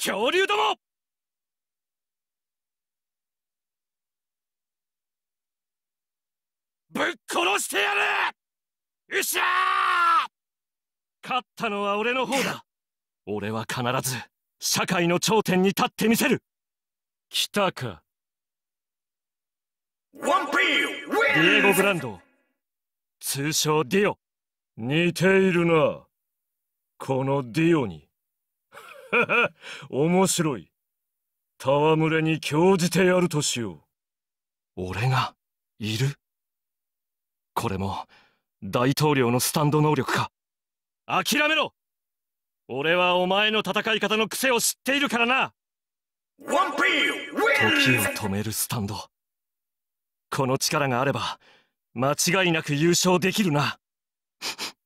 恐竜どもぶっ殺してやるうしゃ勝ったのは俺の方だ俺は必ず社会の頂点に立ってみせる来たかワンピーディエゴ・ブランド通称ディオ似ているなこのディオに面白い。戯れに興じてやるとしよう。俺が、いるこれも、大統領のスタンド能力か。諦めろ俺はお前の戦い方の癖を知っているからな時を止めるスタンド。この力があれば、間違いなく優勝できるな。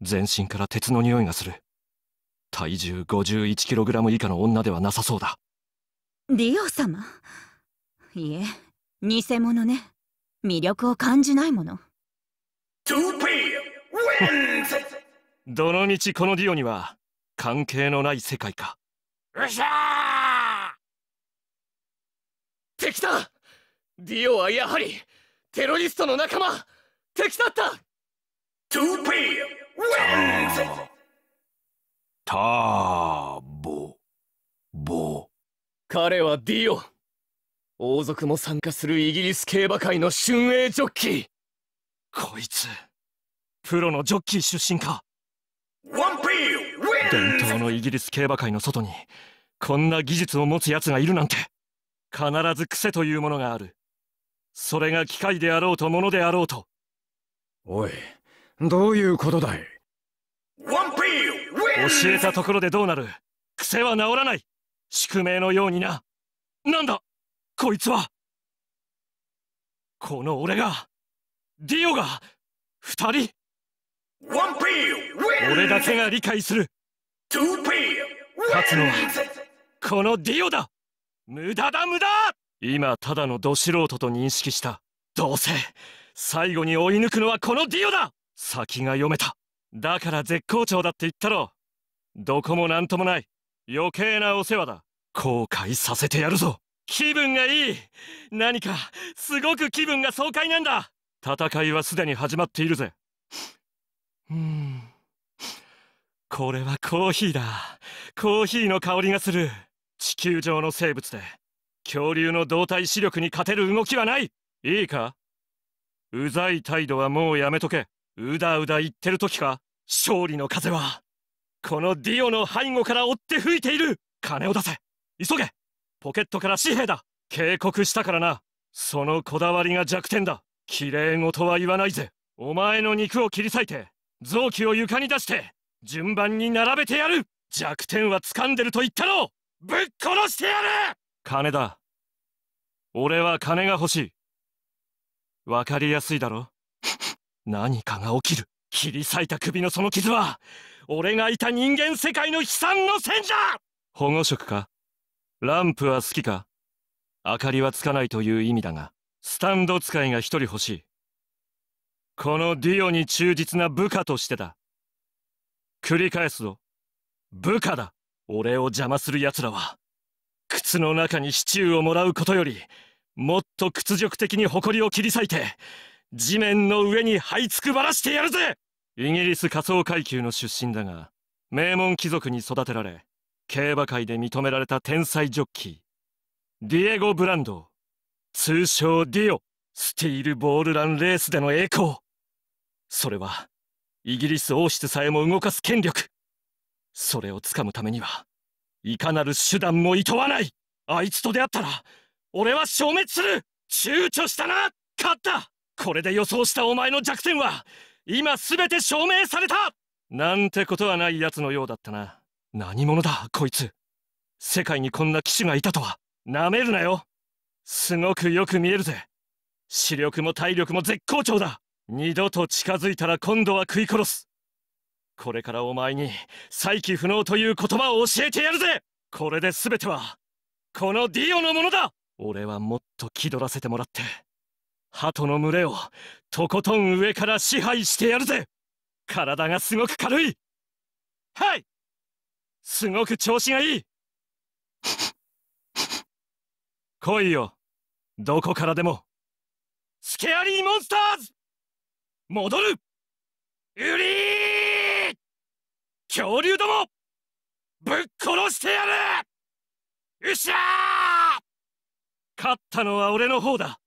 全身から鉄の匂いがする。体重 51kg 以下の女ではなさそうだディオ様いえ偽物ね魅力を感じないものどの日このディオには関係のない世界かうしゃ敵だディオはやはりテロリストの仲間敵だった 2P wins! ターボボ彼はディオ王族も参加するイギリス競馬界の春英ジョッキーこいつプロのジョッキー出身か伝統のイギリス競馬界の外にこんな技術を持つ奴がいるなんて必ず癖というものがあるそれが機械であろうとものであろうとおいどういうことだいワン教えたところでどうなる癖は治らない宿命のようにななんだこいつはこの俺がディオが二人俺だけが理解する勝つのはこのディオだ無駄だ無駄今ただのど素人と認識したどうせ最後に追い抜くのはこのディオだ先が読めただから絶好調だって言ったろどこもなんともない余計なお世話だ後悔させてやるぞ気分がいい何かすごく気分が爽快なんだ戦いはすでに始まっているぜうんこれはコーヒーだコーヒーの香りがする地球上の生物で恐竜の動体視力に勝てる動きはないいいかうざい態度はもうやめとけうだうだ言ってる時か勝利の風はこのディオの背後から追って吹いている金を出せ急げポケットから紙幣だ警告したからなそのこだわりが弱点だ綺麗事は言わないぜお前の肉を切り裂いて臓器を床に出して順番に並べてやる弱点は掴んでると言ったろぶっ殺してやる金だ俺は金が欲しいわかりやすいだろ 何かが起きる切り裂いた首のその傷は俺がいた人間世界の悲惨の戦じゃ保護色かランプは好きか明かりはつかないという意味だがスタンド使いが一人欲しいこのディオに忠実な部下としてだ繰り返すぞ部下だ俺を邪魔する奴らは靴の中にシチューをもらうことよりもっと屈辱的に誇りを切り裂いて地面の上に這いつくばらしてやるぜイギリス仮想階級の出身だが名門貴族に育てられ競馬界で認められた天才ジョッキーディエゴ・ブランド通称ディオスティールボールランレースでの栄光それはイギリス王室さえも動かす権力それをつかむためにはいかなる手段もいとわないあいつと出会ったら俺は消滅する躊躇したな勝ったこれで予想したお前の弱点は今すべて証明されたなんてことはない奴のようだったな。何者だ、こいつ。世界にこんな騎士がいたとは。なめるなよ。すごくよく見えるぜ。視力も体力も絶好調だ。二度と近づいたら今度は食い殺す。これからお前に再起不能という言葉を教えてやるぜこれで全てはこのディオのものだ俺はもっと気取らせてもらって鳩の群れをとことん上から支配してやるぜ体がすごく軽いはいすごく調子がいい来いよどこからでもスケアリーモンスターズ戻るうりー恐竜どもぶっ殺してやるうしゃー勝ったのは俺の方だ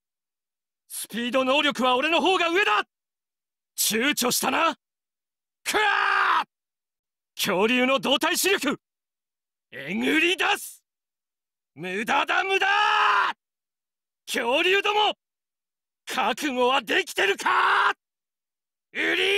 スピード能力は俺の方が上だ躊躇したなくわー恐竜の動体視力えぐり出す無駄だ無駄恐竜ども覚悟はできてるかうりー